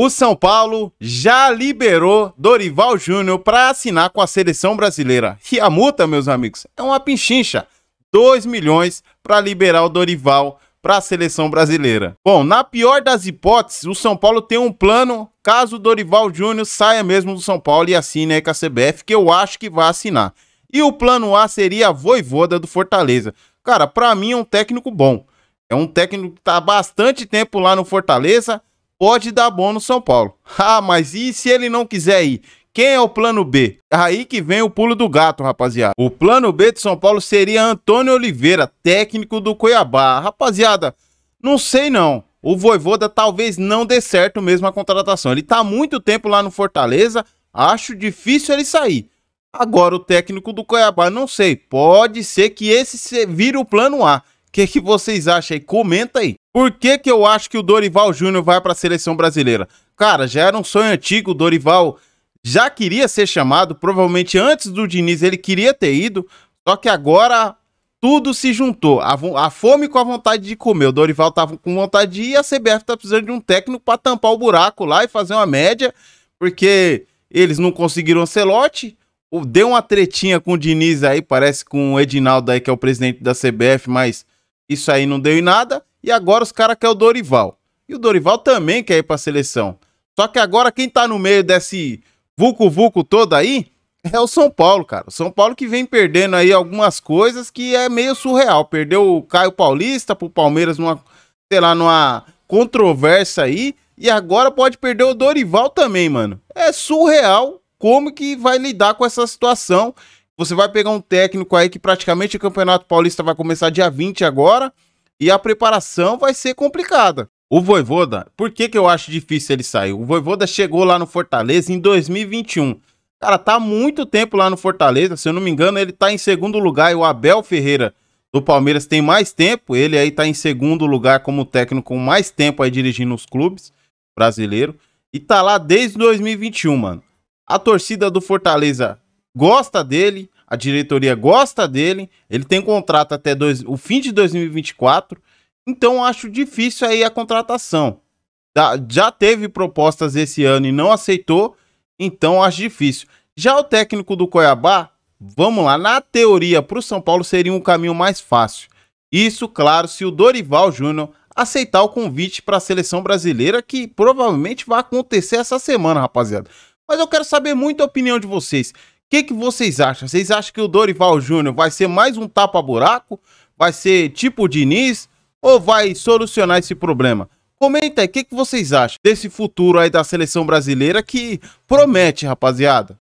O São Paulo já liberou Dorival Júnior para assinar com a seleção brasileira. E a multa, meus amigos, é uma pinchincha. 2 milhões para liberar o Dorival para a seleção brasileira. Bom, na pior das hipóteses, o São Paulo tem um plano caso o Dorival Júnior saia mesmo do São Paulo e assine aí com a CBF, que eu acho que vai assinar. E o plano A seria a voivoda do Fortaleza. Cara, para mim é um técnico bom. É um técnico que está há bastante tempo lá no Fortaleza pode dar bom no São Paulo. Ah, mas e se ele não quiser ir? Quem é o plano B? Aí que vem o pulo do gato, rapaziada. O plano B de São Paulo seria Antônio Oliveira, técnico do Cuiabá. Rapaziada, não sei não. O Voivoda talvez não dê certo mesmo a contratação. Ele tá há muito tempo lá no Fortaleza, acho difícil ele sair. Agora o técnico do Cuiabá, não sei, pode ser que esse vire o plano A que, que vocês acham aí? Comenta aí. Por que, que eu acho que o Dorival Júnior vai para a seleção brasileira? Cara, já era um sonho antigo, o Dorival já queria ser chamado, provavelmente antes do Diniz ele queria ter ido, só que agora tudo se juntou. A, a fome com a vontade de comer. O Dorival tava com vontade de ir e a CBF tá precisando de um técnico para tampar o buraco lá e fazer uma média, porque eles não conseguiram o Celote. Deu uma tretinha com o Diniz aí, parece com o Edinaldo aí, que é o presidente da CBF, mas isso aí não deu em nada. E agora os caras querem o Dorival. E o Dorival também quer ir para a seleção. Só que agora quem tá no meio desse vulco-vulco todo aí é o São Paulo, cara. O São Paulo que vem perdendo aí algumas coisas que é meio surreal. Perdeu o Caio Paulista pro Palmeiras numa, sei lá, numa controvérsia aí. E agora pode perder o Dorival também, mano. É surreal como que vai lidar com essa situação. Você vai pegar um técnico aí que praticamente o Campeonato Paulista vai começar dia 20 agora e a preparação vai ser complicada. O Voivoda, por que, que eu acho difícil ele sair? O Voivoda chegou lá no Fortaleza em 2021. Cara, tá há muito tempo lá no Fortaleza, se eu não me engano, ele tá em segundo lugar e o Abel Ferreira do Palmeiras tem mais tempo, ele aí tá em segundo lugar como técnico com mais tempo aí dirigindo os clubes brasileiros e tá lá desde 2021, mano. A torcida do Fortaleza gosta dele, a diretoria gosta dele, ele tem contrato até dois, o fim de 2024, então acho difícil aí a contratação. Já teve propostas esse ano e não aceitou, então acho difícil. Já o técnico do Coiabá, vamos lá, na teoria para o São Paulo seria um caminho mais fácil. Isso, claro, se o Dorival Júnior aceitar o convite para a seleção brasileira, que provavelmente vai acontecer essa semana, rapaziada. Mas eu quero saber muito a opinião de vocês que, que vocês acham? Vocês acham que o Dorival Júnior vai ser mais um tapa-buraco? Vai ser tipo o Diniz? Ou vai solucionar esse problema? Comenta aí, o que, que vocês acham desse futuro aí da seleção brasileira que promete, rapaziada?